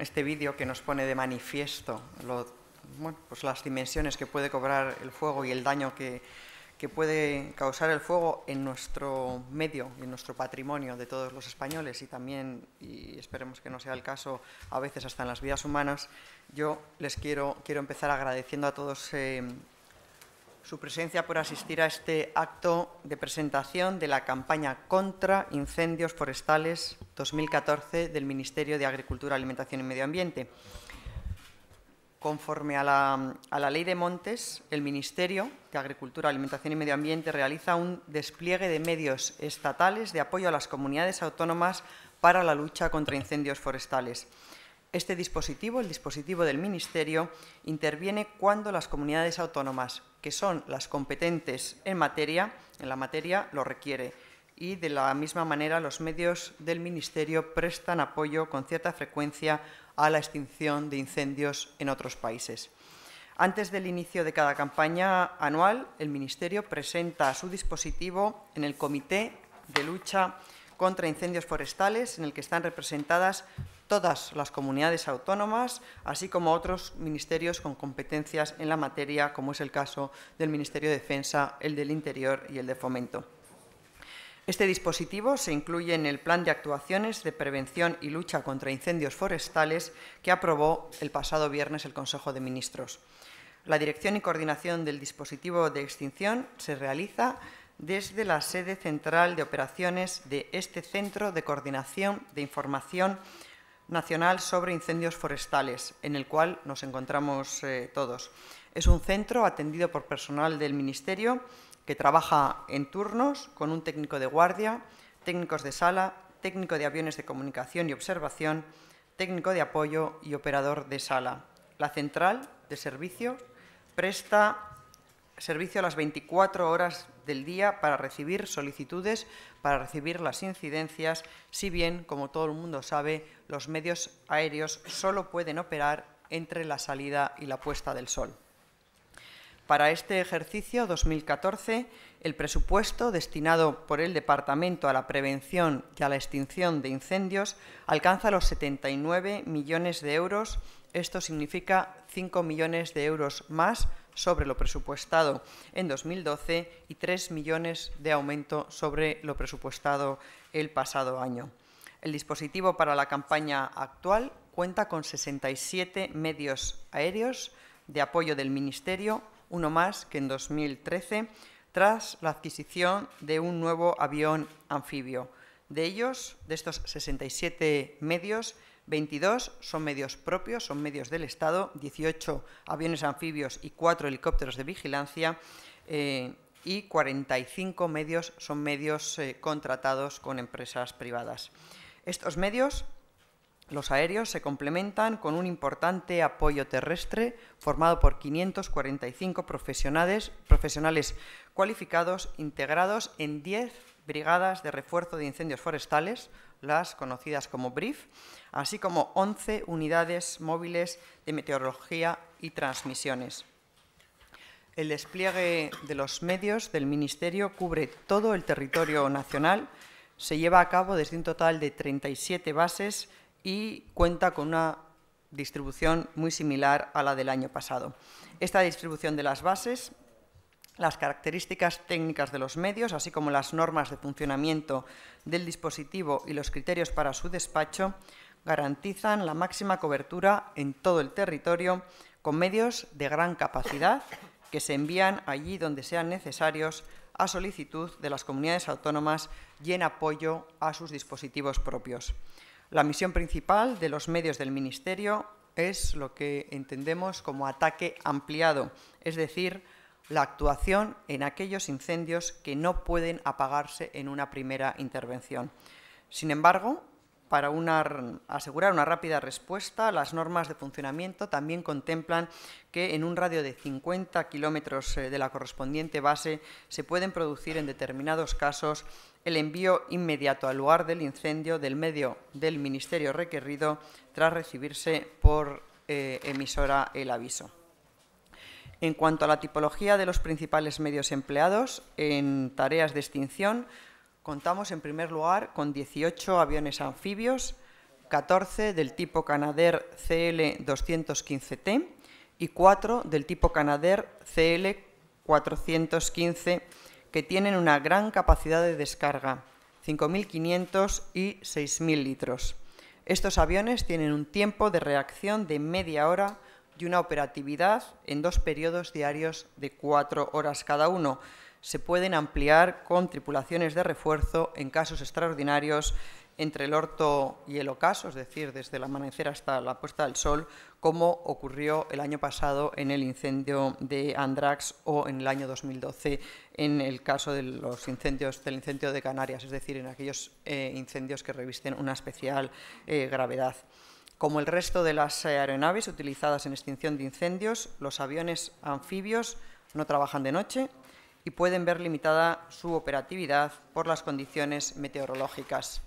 este vídeo que nos pone de manifiesto pues las dimensiones que puede cobrar el fuego y el daño que, puede causar el fuego en nuestro medio, en nuestro patrimonio de todos los españoles y también, y esperemos que no sea el caso, a veces hasta en las vidas humanas, yo les quiero, quiero empezar agradeciendo a todos eh, su presencia por asistir a este acto de presentación de la campaña contra incendios forestales 2014 del Ministerio de Agricultura, Alimentación y Medio Ambiente. Conforme a la, a la, Ley de Montes, el Ministerio de Agricultura, Alimentación y Medio Ambiente realiza un despliegue de medios estatales de apoyo a las comunidades autónomas para la lucha contra incendios forestales. Este dispositivo, el dispositivo del Ministerio, interviene cuando las comunidades autónomas, que son las competentes en materia, en la materia lo requiere. Y de la misma manera los medios del Ministerio prestan apoyo con cierta frecuencia a la extinción de incendios en otros países. Antes del inicio de cada campaña anual, el Ministerio presenta su dispositivo en el Comité de Lucha contra Incendios Forestales, en el que están representadas todas las comunidades autónomas, así como otros ministerios con competencias en la materia, como es el caso del Ministerio de Defensa, el del Interior y el de Fomento. Este dispositivo se incluye en el Plan de Actuaciones de Prevención y Lucha contra Incendios Forestales que aprobó el pasado viernes el Consejo de Ministros. La dirección y coordinación del dispositivo de extinción se realiza desde la sede central de operaciones de este Centro de Coordinación de Información Nacional sobre Incendios Forestales, en el cual nos encontramos eh, todos. Es un centro atendido por personal del Ministerio que trabaja en turnos con un técnico de guardia, técnicos de sala, técnico de aviones de comunicación y observación, técnico de apoyo y operador de sala. La central de servicio presta servicio a las 24 horas del día para recibir solicitudes, para recibir las incidencias, si bien, como todo el mundo sabe, los medios aéreos solo pueden operar entre la salida y la puesta del sol. Para este ejercicio 2014, el presupuesto destinado por el Departamento a la Prevención y a la Extinción de Incendios alcanza los 79 millones de euros. Esto significa 5 millones de euros más sobre lo presupuestado en 2012 y 3 millones de aumento sobre lo presupuestado el pasado año. El dispositivo para la campaña actual cuenta con 67 medios aéreos de apoyo del Ministerio, uno más que en 2013, tras la adquisición de un nuevo avión anfibio. De ellos, de estos 67 medios, 22 son medios propios, son medios del Estado, 18 aviones anfibios y 4 helicópteros de vigilancia. Eh, y 45 medios son medios eh, contratados con empresas privadas. Estos medios, los aéreos, se complementan con un importante apoyo terrestre formado por 545 profesionales, profesionales cualificados integrados en 10 brigadas de refuerzo de incendios forestales, las conocidas como BRIF, así como 11 unidades móviles de meteorología y transmisiones. El despliegue de los medios del Ministerio cubre todo el territorio nacional, se lleva a cabo desde un total de 37 bases y cuenta con una distribución muy similar a la del año pasado. Esta distribución de las bases las características técnicas de los medios, así como las normas de funcionamiento del dispositivo y los criterios para su despacho, garantizan la máxima cobertura en todo el territorio con medios de gran capacidad que se envían allí donde sean necesarios a solicitud de las comunidades autónomas y en apoyo a sus dispositivos propios. La misión principal de los medios del Ministerio es lo que entendemos como ataque ampliado, es decir, la actuación en aquellos incendios que no pueden apagarse en una primera intervención. Sin embargo, para asegurar una rápida respuesta, las normas de funcionamiento también contemplan que en un radio de 50 kilómetros eh, de la correspondiente base se pueden producir en determinados casos el envío inmediato al lugar del incendio del medio del ministerio requerido tras recibirse por eh, emisora el aviso. En cuanto a la tipología de los principales medios empleados en tareas de extinción, contamos en primer lugar con 18 aviones anfibios, 14 del tipo Canadair CL-215T y 4 del tipo Canadair CL-415 que tienen una gran capacidad de descarga, 5.500 y 6.000 litros. Estos aviones tienen un tiempo de reacción de media hora y una operatividad en dos periodos diarios de cuatro horas cada uno. Se pueden ampliar con tripulaciones de refuerzo en casos extraordinarios entre el orto y el ocaso, es decir, desde el amanecer hasta la puesta del sol, como ocurrió el año pasado en el incendio de Andrax o en el año 2012 en el caso de los incendios, del incendio de Canarias, es decir, en aquellos eh, incendios que revisten una especial eh, gravedad. Como el resto de las aeronaves utilizadas en extinción de incendios, los aviones anfibios no trabajan de noche y pueden ver limitada su operatividad por las condiciones meteorológicas.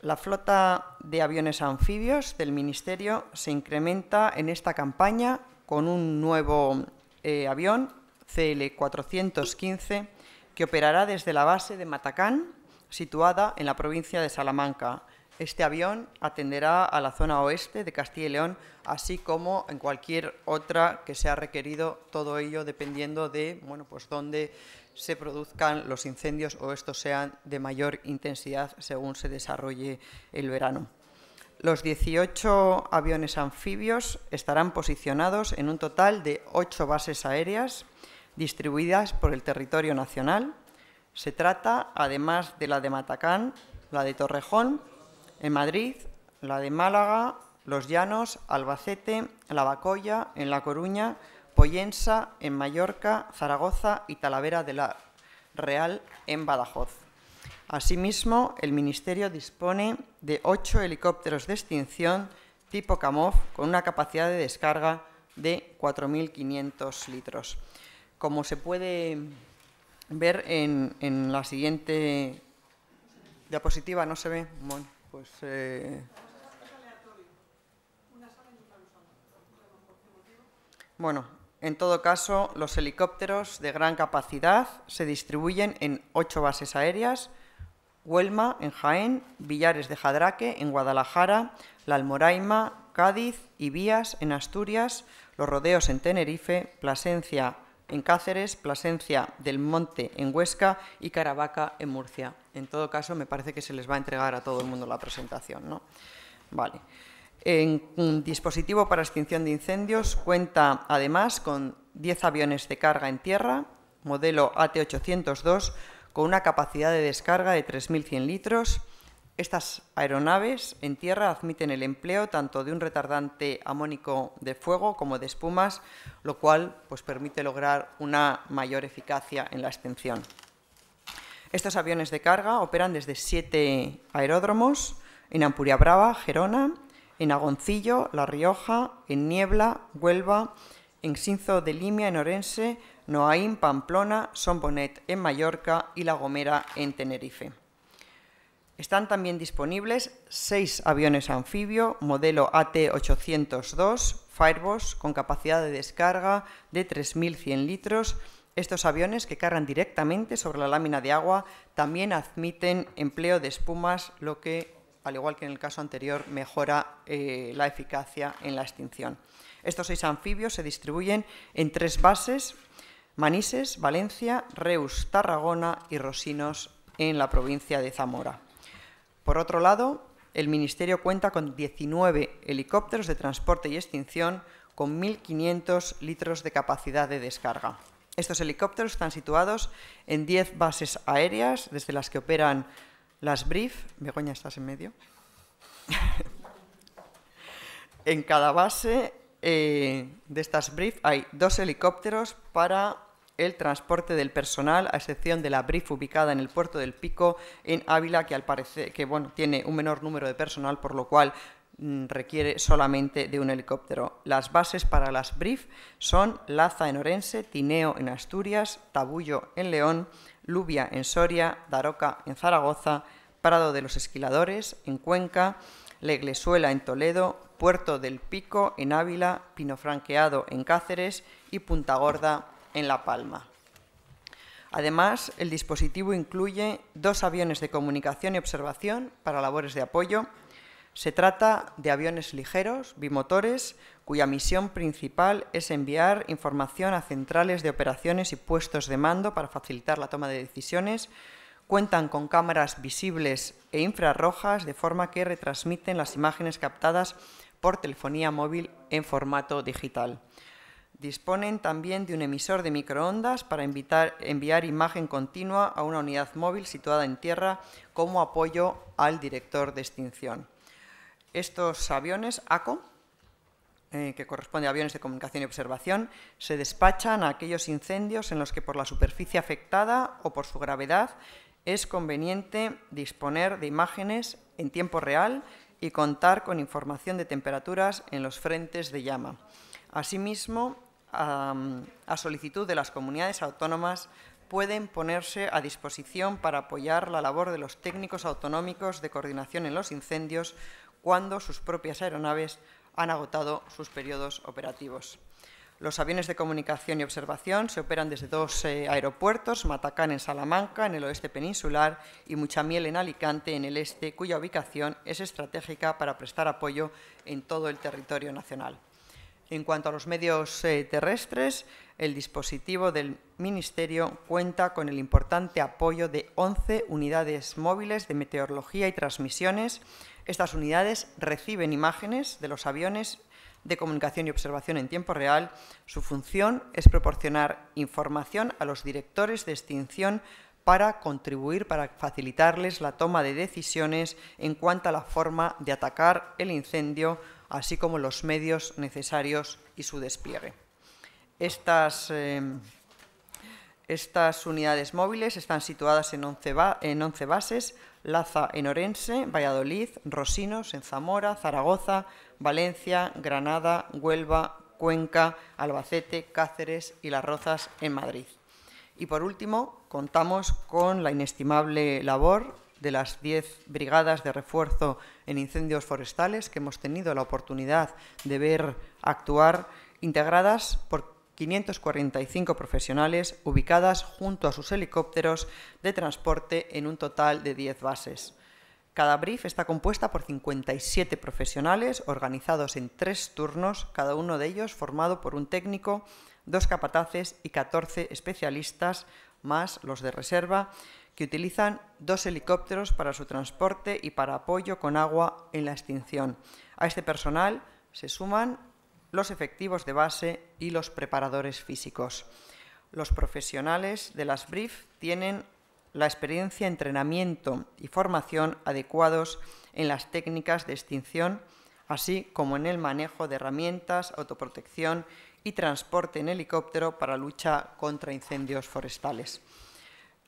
La flota de aviones anfibios del Ministerio se incrementa en esta campaña con un nuevo eh, avión, CL-415, que operará desde la base de Matacán, situada en la provincia de Salamanca, este avión atenderá a la zona oeste de Castilla y León, así como en cualquier otra que sea requerido, todo ello dependiendo de bueno, pues dónde se produzcan los incendios o estos sean de mayor intensidad según se desarrolle el verano. Los 18 aviones anfibios estarán posicionados en un total de 8 bases aéreas distribuidas por el territorio nacional. Se trata, además de la de Matacán, la de Torrejón, en Madrid, la de Málaga, Los Llanos, Albacete, La Bacoya, en La Coruña, Poyensa, en Mallorca, Zaragoza y Talavera de la Real, en Badajoz. Asimismo, el Ministerio dispone de ocho helicópteros de extinción tipo CAMOF con una capacidad de descarga de 4.500 litros. Como se puede ver en, la siguiente diapositiva, no se ve pues... Eh, bueno, en todo caso, los helicópteros de gran capacidad se distribuyen en ocho bases aéreas, Huelma, en Jaén, Villares de Jadraque, en Guadalajara, La Almoraima, Cádiz, y Vías, en Asturias, Los Rodeos, en Tenerife, Plasencia, en Cáceres, Plasencia del Monte en Huesca y Caravaca en Murcia. En todo caso, me parece que se les va a entregar a todo el mundo la presentación. ¿no? Vale. un dispositivo para extinción de incendios cuenta además con 10 aviones de carga en tierra, modelo AT-802, con una capacidad de descarga de 3.100 litros, estas aeronaves en tierra admiten el empleo tanto de un retardante amónico de fuego como de espumas, lo cual pues, permite lograr una mayor eficacia en la extensión. Estos aviones de carga operan desde siete aeródromos en Ampuria Brava, Gerona, en Agoncillo, La Rioja, en Niebla, Huelva, en Sinzo de Limia, en Orense, Noaín, Pamplona, Sombonet, en Mallorca y La Gomera, en Tenerife. Están también disponibles seis aviones anfibio modelo AT-802 Fireboss, con capacidad de descarga de 3.100 litros. Estos aviones que cargan directamente sobre la lámina de agua también admiten empleo de espumas, lo que, al igual que en el caso anterior, mejora eh, la eficacia en la extinción. Estos seis anfibios se distribuyen en tres bases, Manises, Valencia, Reus, Tarragona y Rosinos en la provincia de Zamora. Por otro lado, el Ministerio cuenta con 19 helicópteros de transporte y extinción con 1.500 litros de capacidad de descarga. Estos helicópteros están situados en 10 bases aéreas, desde las que operan las BRIF. Begoña, estás en medio. en cada base eh, de estas BRIF hay dos helicópteros para el transporte del personal, a excepción de la BRIF ubicada en el puerto del Pico, en Ávila, que al parecer que, bueno, tiene un menor número de personal, por lo cual mm, requiere solamente de un helicóptero. Las bases para las BRIF son Laza en Orense, Tineo en Asturias, Tabullo en León, Lubia en Soria, Daroca en Zaragoza, Prado de los Esquiladores en Cuenca, Leglesuela en Toledo, Puerto del Pico en Ávila, Pinofranqueado en Cáceres y Punta Gorda en La Palma. Además, el dispositivo incluye dos aviones de comunicación y observación para labores de apoyo. Se trata de aviones ligeros, bimotores, cuya misión principal es enviar información a centrales de operaciones y puestos de mando para facilitar la toma de decisiones. Cuentan con cámaras visibles e infrarrojas de forma que retransmiten las imágenes captadas por telefonía móvil en formato digital. Disponen también de un emisor de microondas para enviar imagen continua a una unidad móvil situada en tierra como apoyo al director de extinción. Estos aviones ACO, eh, que corresponde a aviones de comunicación y observación, se despachan a aquellos incendios en los que por la superficie afectada o por su gravedad es conveniente disponer de imágenes en tiempo real y contar con información de temperaturas en los frentes de llama. Asimismo, a, solicitud de las comunidades autónomas, pueden ponerse a disposición para apoyar la labor de los técnicos autonómicos de coordinación en los incendios cuando sus propias aeronaves han agotado sus periodos operativos. Los aviones de comunicación y observación se operan desde dos eh, aeropuertos, Matacán en Salamanca, en el oeste peninsular, y Muchamiel en Alicante, en el este, cuya ubicación es estratégica para prestar apoyo en todo el territorio nacional. En cuanto a los medios eh, terrestres, el dispositivo del Ministerio cuenta con el importante apoyo de 11 unidades móviles de meteorología y transmisiones. Estas unidades reciben imágenes de los aviones de comunicación y observación en tiempo real. Su función es proporcionar información a los directores de extinción para contribuir, para facilitarles la toma de decisiones en cuanto a la forma de atacar el incendio así como los medios necesarios y su despliegue. Estas, em, estas unidades móviles están situadas en 11, en 11 bases, Laza en Orense, Valladolid, Rosinos en Zamora, Zaragoza, Valencia, Granada, Huelva, Cuenca, Albacete, Cáceres y Las Rozas en Madrid. Y por último, contamos con la inestimable labor de las 10 brigadas de refuerzo en incendios forestales que hemos tenido la oportunidad de ver actuar, integradas por 545 profesionales ubicadas junto a sus helicópteros de transporte en un total de 10 bases. Cada brief está compuesta por 57 profesionales organizados en tres turnos, cada uno de ellos formado por un técnico, dos capataces y 14 especialistas, más los de reserva, que utilizan dos helicópteros para su transporte y para apoyo con agua en la extinción. A este personal se suman los efectivos de base y los preparadores físicos. Los profesionales de las BRIF tienen la experiencia, entrenamiento y formación adecuados en las técnicas de extinción, así como en el manejo de herramientas, autoprotección y transporte en helicóptero para lucha contra incendios forestales.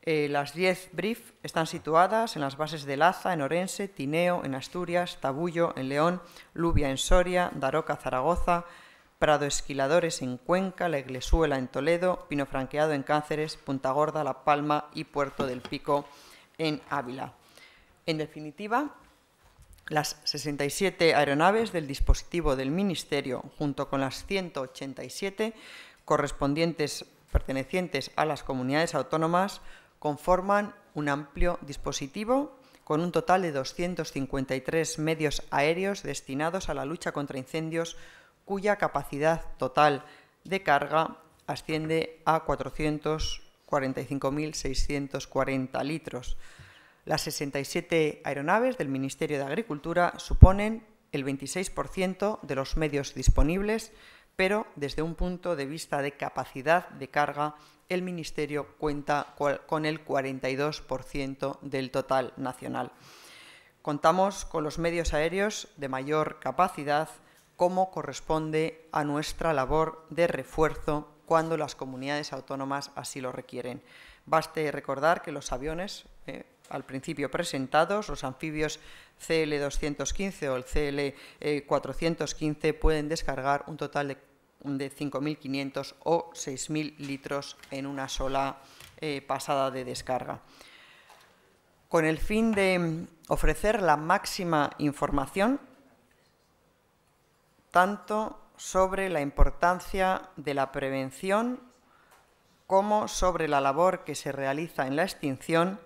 Eh, las 10 BRIF están situadas en las bases de Laza, en Orense, Tineo, en Asturias, Tabullo, en León, Lubia, en Soria, Daroca, Zaragoza, Prado Esquiladores en Cuenca, La Iglesuela en Toledo, Pino Franqueado en Cáceres, Punta Gorda, La Palma y Puerto del Pico en Ávila. En definitiva, las 67 aeronaves del dispositivo del Ministerio, junto con las 187 correspondientes pertenecientes a las comunidades autónomas, conforman un amplio dispositivo con un total de 253 medios aéreos destinados a la lucha contra incendios cuya capacidad total de carga asciende a 445.640 litros. Las 67 aeronaves del Ministerio de Agricultura suponen el 26% de los medios disponibles, pero desde un punto de vista de capacidad de carga el Ministerio cuenta con el 42% del total nacional. Contamos con los medios aéreos de mayor capacidad, como corresponde a nuestra labor de refuerzo cuando las comunidades autónomas así lo requieren. Baste recordar que los aviones, eh, al principio presentados, los anfibios CL-215 o el CL-415 eh, pueden descargar un total de de 5.500 o 6.000 litros en una sola eh, pasada de descarga. Con el fin de ofrecer la máxima información, tanto sobre la importancia de la prevención como sobre la labor que se realiza en la extinción,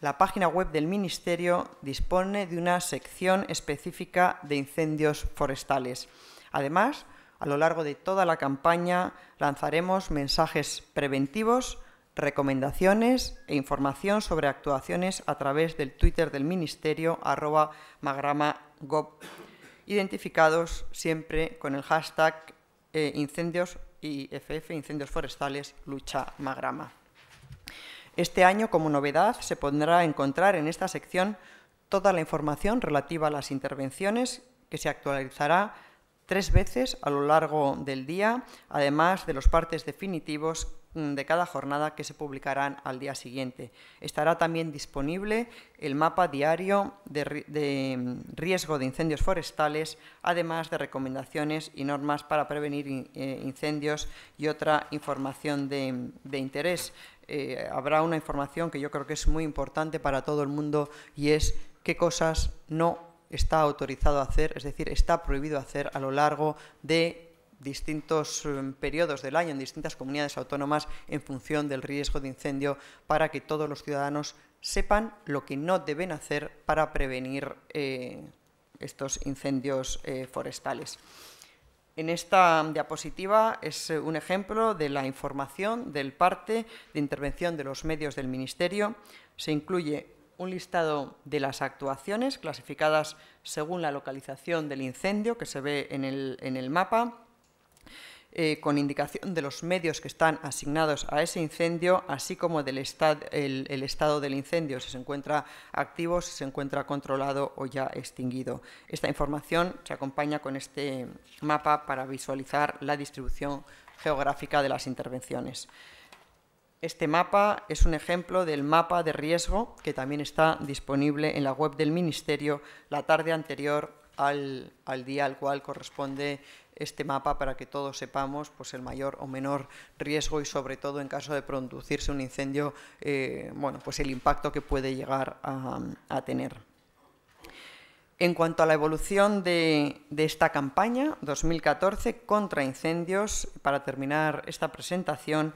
la página web del Ministerio dispone de una sección específica de incendios forestales. Además, a lo largo de toda la campaña lanzaremos mensajes preventivos, recomendaciones e información sobre actuaciones a través del Twitter del Ministerio arroba magrama.gov, identificados siempre con el hashtag eh, incendios incendios FF incendios forestales, lucha magrama. Este año, como novedad, se podrá encontrar en esta sección toda la información relativa a las intervenciones que se actualizará tres veces a lo largo del día, además de los partes definitivos mm, de cada jornada que se publicarán al día siguiente. Estará también disponible el mapa diario de, mm, riesgo de incendios forestales, además de recomendaciones y normas para prevenir eh, incendios y otra información de, mm, interés. Eh, habrá una información que yo creo que es muy importante para todo el mundo y es qué cosas no está autorizado a hacer, es decir, está prohibido hacer a lo largo de distintos eh, periodos del año en distintas comunidades autónomas en función del riesgo de incendio para que todos los ciudadanos sepan lo que no deben hacer para prevenir eh, estos incendios eh, forestales. En esta diapositiva es un ejemplo de la información del parte de intervención de los medios del Ministerio. Se incluye un listado de las actuaciones clasificadas según la localización del incendio que se ve en el, mapa, eh, con indicación de los medios que están asignados a ese incendio, así como del el, estado del incendio, si se encuentra activo, si se encuentra controlado o ya extinguido. Esta información se acompaña con este mapa para visualizar la distribución geográfica de las intervenciones. Este mapa es un ejemplo del mapa de riesgo que también está disponible en la web del Ministerio la tarde anterior al, día al cual corresponde este mapa para que todos sepamos pues, el mayor o menor riesgo y sobre todo en caso de producirse un incendio, eh, bueno, pues el impacto que puede llegar a, tener. En cuanto a la evolución de, esta campaña 2014 contra incendios, para terminar esta presentación,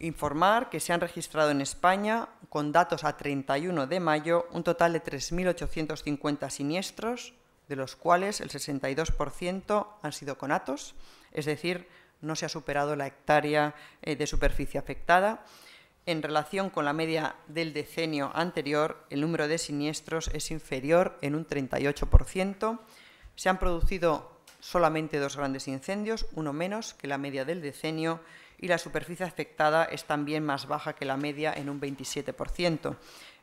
informar que se han registrado en España, con datos a 31 de mayo, un total de 3.850 siniestros, de los cuales el 62% han sido conatos, es decir, no se ha superado la hectárea eh, de superficie afectada. En relación con la media del decenio anterior, el número de siniestros es inferior en un 38%. Se han producido solamente dos grandes incendios, uno menos que la media del decenio, y la superficie afectada es también más baja que la media en un 27%.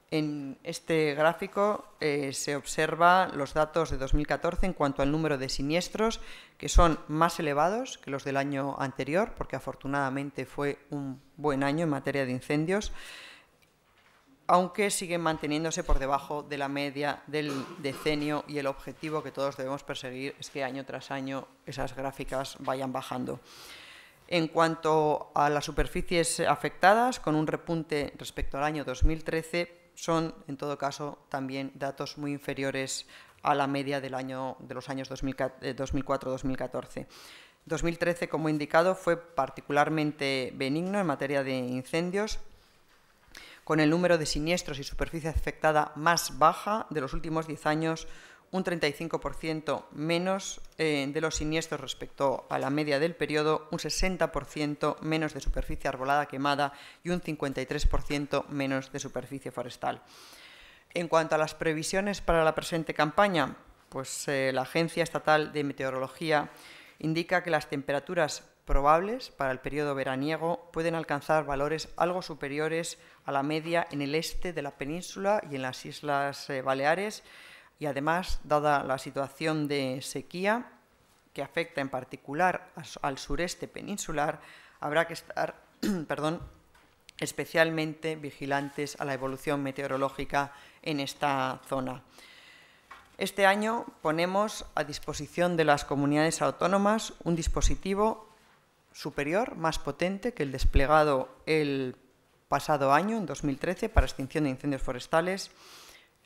En este gráfico eh, se observa los datos de 2014 en cuanto al número de siniestros, que son más elevados que los del año anterior, porque afortunadamente fue un buen año en materia de incendios, aunque siguen manteniéndose por debajo de la media del decenio y el objetivo que todos debemos perseguir es que año tras año esas gráficas vayan bajando. En cuanto a las superficies afectadas, con un repunte respecto al año 2013, son, en todo caso, también datos muy inferiores a la media del año, de los años 2004-2014. 2013, eh, como indicado, fue particularmente benigno en materia de incendios, con el número de siniestros y superficie afectada más baja de los últimos 10 años, un 35% menos eh, de los siniestros respecto a la media del periodo, un 60% menos de superficie arbolada quemada y un 53% menos de superficie forestal. En cuanto a las previsiones para la presente campaña, pues eh, la Agencia Estatal de Meteorología indica que las temperaturas probables para el periodo veraniego pueden alcanzar valores algo superiores a la media en el este de la península y en las Islas eh, Baleares, y además, dada la situación de sequía que afecta en particular al sureste peninsular, habrá que estar perdón, especialmente vigilantes a la evolución meteorológica en esta zona. Este año ponemos a disposición de las comunidades autónomas un dispositivo superior, más potente que el desplegado el pasado año, en 2013, para extinción de incendios forestales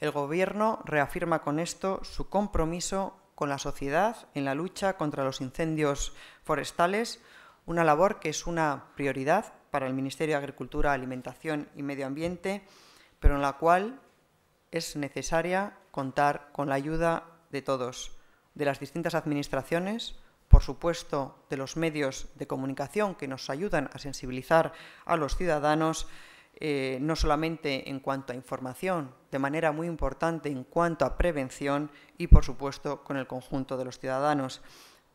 el Gobierno reafirma con esto su compromiso con la sociedad en la lucha contra los incendios forestales, una labor que es una prioridad para el Ministerio de Agricultura, Alimentación y Medio Ambiente, pero en la cual es necesaria contar con la ayuda de todos, de las distintas administraciones, por supuesto de los medios de comunicación que nos ayudan a sensibilizar a los ciudadanos, eh, no solamente en cuanto a información, de manera muy importante en cuanto a prevención y, por supuesto, con el conjunto de los ciudadanos.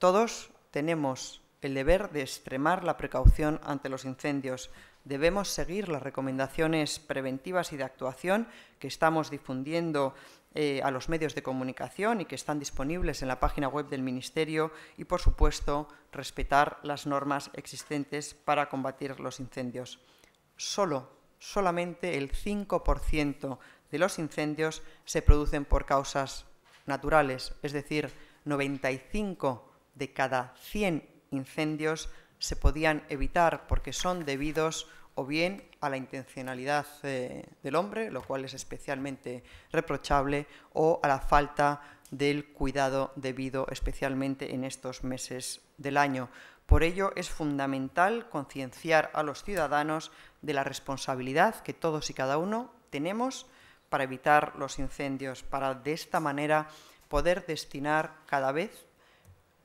Todos tenemos el deber de extremar la precaución ante los incendios. Debemos seguir las recomendaciones preventivas y de actuación que estamos difundiendo eh, a los medios de comunicación y que están disponibles en la página web del Ministerio y, por supuesto, respetar las normas existentes para combatir los incendios. Solo solamente el 5% de los incendios se producen por causas naturales, es decir, 95 de cada 100 incendios se podían evitar porque son debidos o bien a la intencionalidad eh, del hombre, lo cual es especialmente reprochable, o a la falta del cuidado debido especialmente en estos meses del año. Por ello es fundamental concienciar a los ciudadanos de la responsabilidad que todos y cada uno tenemos para evitar los incendios, para de esta manera poder destinar cada vez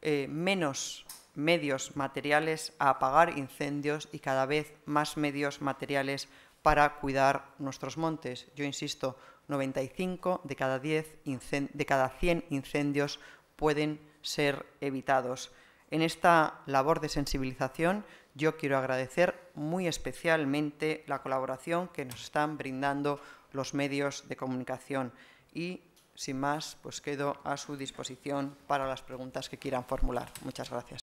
eh, menos medios materiales a apagar incendios y cada vez más medios materiales para cuidar nuestros montes. Yo insisto, 95 de cada, 10 de cada 100 incendios pueden ser evitados. En esta labor de sensibilización yo quiero agradecer muy especialmente la colaboración que nos están brindando los medios de comunicación y, sin más, pues quedo a su disposición para las preguntas que quieran formular. Muchas gracias.